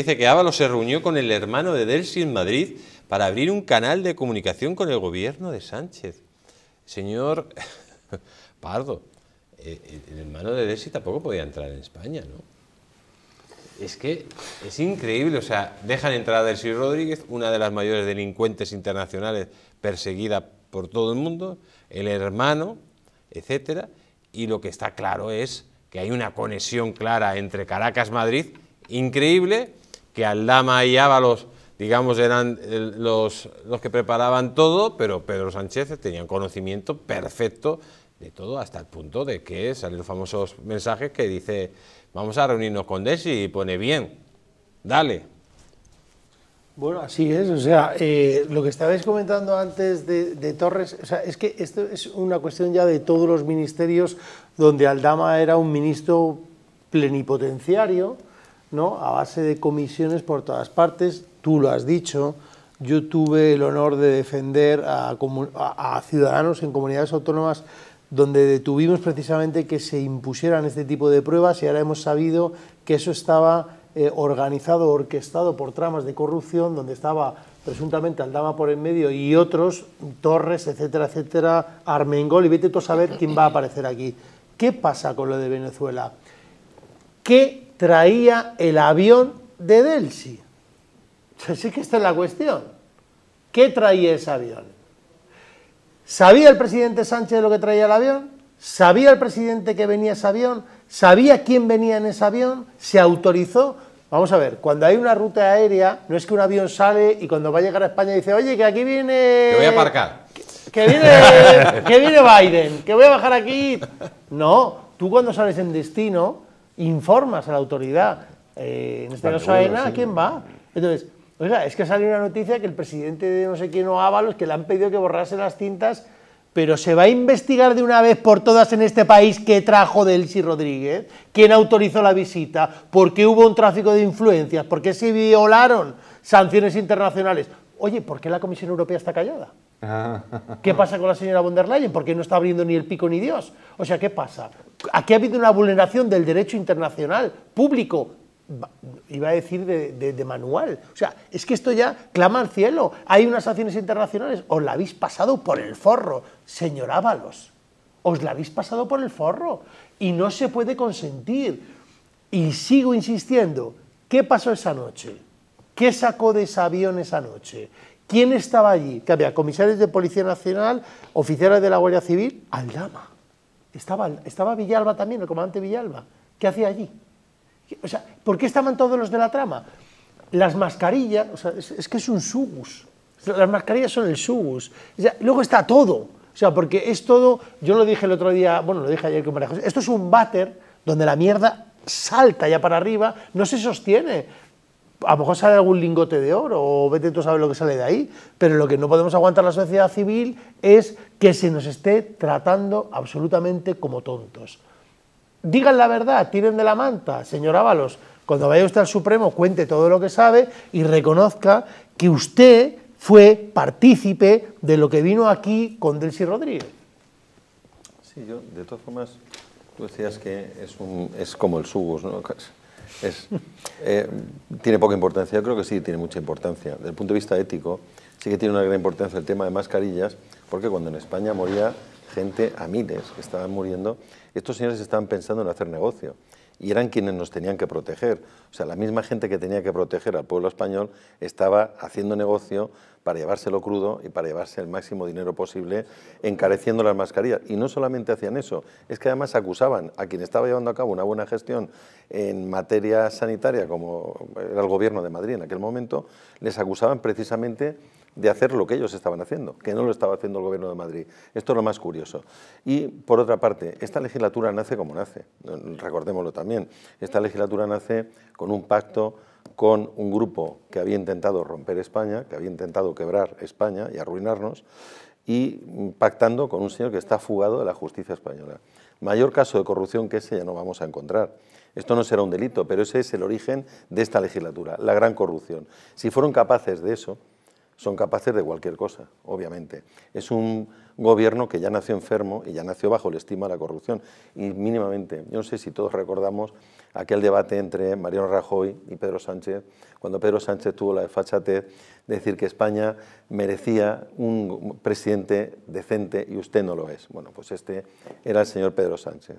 Dice que Ábalos se reunió con el hermano de Delsi en Madrid para abrir un canal de comunicación con el gobierno de Sánchez. Señor Pardo, eh, eh, el hermano de Delsi tampoco podía entrar en España, ¿no? Es que es increíble, o sea, dejan entrar a Delsi Rodríguez, una de las mayores delincuentes internacionales perseguida por todo el mundo, el hermano, etcétera, y lo que está claro es que hay una conexión clara entre Caracas-Madrid increíble que Aldama y Ábalos, digamos, eran eh, los, que preparaban todo, pero Pedro Sánchez tenía un conocimiento perfecto de todo hasta el punto de que salen los famosos mensajes que dice vamos a reunirnos con Desi y pone bien, dale. Bueno, así es, o sea, eh, lo que estabais comentando antes de, de, Torres, o sea, es que esto es una cuestión ya de todos los ministerios donde Aldama era un ministro plenipotenciario, ¿no? a base de comisiones por todas partes. Tú lo has dicho, yo tuve el honor de defender a, ciudadanos en comunidades autónomas donde detuvimos precisamente que se impusieran este tipo de pruebas y ahora hemos sabido que eso estaba eh, organizado, orquestado por tramas de corrupción, donde estaba presuntamente Aldama por en medio y otros, Torres, etcétera, etcétera, Armengol, y vete tú a saber quién va a aparecer aquí. ¿Qué pasa con lo de Venezuela? ¿Qué traía el avión de Delsi. Así que esta es la cuestión. ¿Qué traía ese avión? ¿Sabía el presidente Sánchez lo que traía el avión? ¿Sabía el presidente que venía ese avión? ¿Sabía quién venía en ese avión? ¿Se autorizó? Vamos a ver, cuando hay una ruta aérea, no es que un avión sale y cuando va a llegar a España dice, oye, que aquí viene... Te voy a aparcar. que viene, que viene Biden, que voy a bajar aquí. No, tú cuando sales en destino, informas a la autoridad, eh, en este caso a ¿a quién va? Entonces, oiga, es que sale una noticia que el presidente de no sé quién o Ábalos, que le han pedido que borrase las cintas, pero ¿se va a investigar de una vez por todas en este país qué trajo Delcy Rodríguez? ¿Quién autorizó la visita? ¿Por qué hubo un tráfico de influencias? ¿Por qué se violaron sanciones internacionales? oye, ¿por qué la Comisión Europea está callada? Ah. ¿Qué pasa con la señora von der Leyen? ¿Por qué no está abriendo ni el pico ni Dios. O sea, ¿qué pasa? Aquí ha habido una vulneración del derecho internacional público, iba a decir de, de manual. O sea, es que esto ya clama al cielo. Hay unas acciones internacionales, os la habéis pasado por el forro, señor Ábalos. Os la habéis pasado por el forro. Y no se puede consentir. Y sigo insistiendo, ¿qué pasó esa noche? ¿Qué sacó de ese avión esa noche? ¿Quién estaba allí? Que había comisarios de Policía Nacional, oficiales de la Guardia Civil, Aldama. Estaba, estaba Villalba también, el comandante Villalba. ¿Qué hacía allí? O sea, ¿por qué estaban todos los de la trama? Las mascarillas, o sea, es, que es un subus. Las mascarillas son el subus. luego está todo. O sea, porque es todo, yo lo dije el otro día, bueno, lo dije ayer con María esto es un váter donde la mierda salta ya para arriba, no se sostiene a lo mejor sale algún lingote de oro o vete tú a saber lo que sale de ahí, pero lo que no podemos aguantar la sociedad civil es que se nos esté tratando absolutamente como tontos. Digan la verdad, tiren de la manta, señor Ábalos, cuando vaya usted al Supremo cuente todo lo que sabe y reconozca que usted fue partícipe de lo que vino aquí con Delcy Rodríguez. Sí, yo, de todas formas, tú decías que es, es como el Subus, ¿no? Eh, tiene poca importancia. Yo creo que sí, tiene mucha importancia. Desde el punto de vista ético, sí que tiene una gran importancia el tema de mascarillas, porque cuando en España moría gente a miles que estaban muriendo, estos señores estaban pensando en hacer negocio y eran quienes nos tenían que proteger. O sea, la misma gente que tenía que proteger al pueblo español estaba haciendo negocio para llevárselo crudo y para llevarse el máximo dinero posible, encareciendo las mascarillas. Y no solamente hacían eso, es que además acusaban a quien estaba llevando a cabo una buena gestión en materia sanitaria, como era el gobierno de Madrid en aquel momento, les acusaban precisamente de hacer lo que ellos estaban haciendo, que no lo estaba haciendo el Gobierno de Madrid. Esto es lo más curioso. Y, por otra parte, esta legislatura nace como nace, recordémoslo también, esta legislatura nace con un pacto con un grupo que había intentado romper España, que había intentado quebrar España y arruinarnos, y pactando con un señor que está fugado de la justicia española. Mayor caso de corrupción que ese ya no vamos a encontrar. Esto no será un delito, pero ese es el origen de esta legislatura, la gran corrupción. Si fueron capaces de eso, son capaces de cualquier cosa, obviamente. Es un gobierno que ya nació enfermo y ya nació bajo la estima de la corrupción. Y mínimamente, yo no sé si todos recordamos aquel debate entre Mariano Rajoy y Pedro Sánchez, cuando Pedro Sánchez tuvo la desfachatez de decir que España merecía un presidente decente y usted no lo es. Bueno, pues este era el señor Pedro Sánchez.